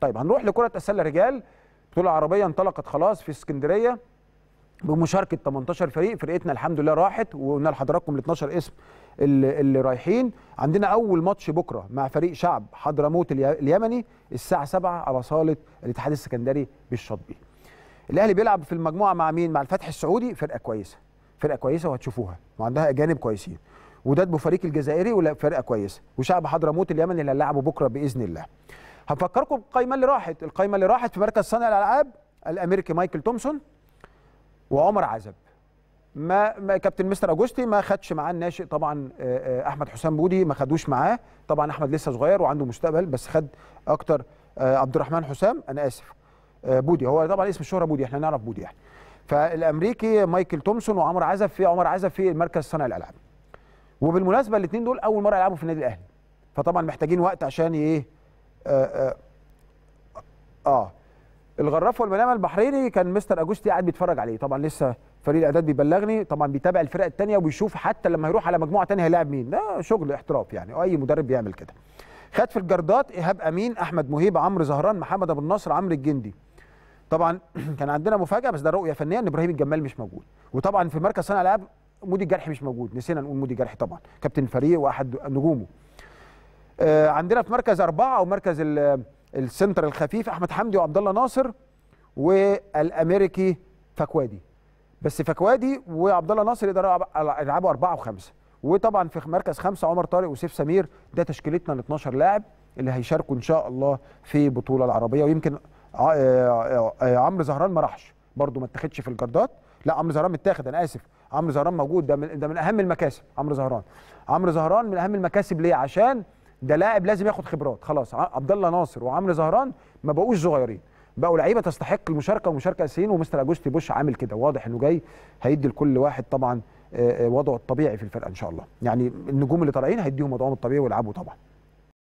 طيب هنروح لكره السله رجال بطوله عربيه انطلقت خلاص في اسكندريه بمشاركه 18 فريق فرقتنا الحمد لله راحت وقلنا لحضراتكم ال 12 اسم اللي, اللي رايحين عندنا اول ماتش بكره مع فريق شعب حضرموت اليمني الساعه 7 على صاله الاتحاد السكندري بالشاطبي الاهلي بيلعب في المجموعه مع مين مع الفتح السعودي فرقه كويسه فرقه كويسه وهتشوفوها وعندها اجانب كويسين وداد بوفريق الجزائري ولا فرقه كويسه وشعب حضرموت اليمني اللي هيلعبوا بكره باذن الله هفكركم بالقايمه اللي راحت القايمه اللي راحت في مركز صانع الالعاب الامريكي مايكل تومسون وعمر عزب ما, ما كابتن مستر اجوستي ما خدش معاه الناشئ طبعا آه، آه، احمد حسام بودي ما خدوش معاه طبعا احمد لسه صغير وعنده مستقبل بس خد اكتر آه، عبد الرحمن حسام انا اسف بودي هو طبعا اسم الشهره بودي احنا نعرف بودي يعني فالامريكي مايكل تومسون وعمر عزب في عمر عزب في مركز صانع الالعاب وبالمناسبه الاثنين دول اول مره يلعبوا في النادي الاهلي فطبعا محتاجين وقت عشان ايه آه،, آه, آه الغراف والمنامه البحريني كان مستر اجوستي قاعد بيتفرج عليه طبعا لسه فريق الاعداد بيبلغني طبعا بيتابع الفرق الثانيه وبيشوف حتى لما يروح على مجموعه ثانيه هيلاعب مين ده شغل احتراف يعني اي مدرب بيعمل كده خد في الجردات ايهاب امين احمد مهيب عمرو زهران محمد ابو النصر عمرو الجندي طبعا كان عندنا مفاجاه بس ده رؤيه فنيه ان ابراهيم الجمال مش موجود وطبعا في مركز صانع العاب مودي الجرح مش موجود نسينا نقول مودي الجرح طبعا كابتن الفريق واحد نجومه آه، عندنا في مركز اربعه او مركز السنتر الخفيف احمد حمدي وعبد الله ناصر والامريكي فكوادي بس فكوادي وعبد الله ناصر يقدروا يلعبوا اربعه وخمسه وطبعا في مركز خمسه عمر طارق وسيف سمير ده تشكيلتنا ال 12 لاعب اللي هيشاركوا ان شاء الله في بطولة العربيه ويمكن آه، آه، عمرو زهران ما راحش برده ما اتخدش في الجردات لا عمرو زهران متاخد انا اسف عمرو زهران موجود ده من, ده من اهم المكاسب عمرو زهران عمرو زهران من اهم المكاسب ليه عشان ده لاعب لازم ياخد خبرات خلاص عبد الله ناصر وعمرو زهران ما بقوش صغيرين بقوا لعيبه تستحق المشاركه ومشاركه اساسيين ومستر اجوستي بوش عامل كده واضح انه جاي هيدي لكل واحد طبعا آه، آه، وضعه الطبيعي في الفرقه ان شاء الله يعني النجوم اللي طالعين هيديهم وضعهم الطبيعي ويلعبوا طبعا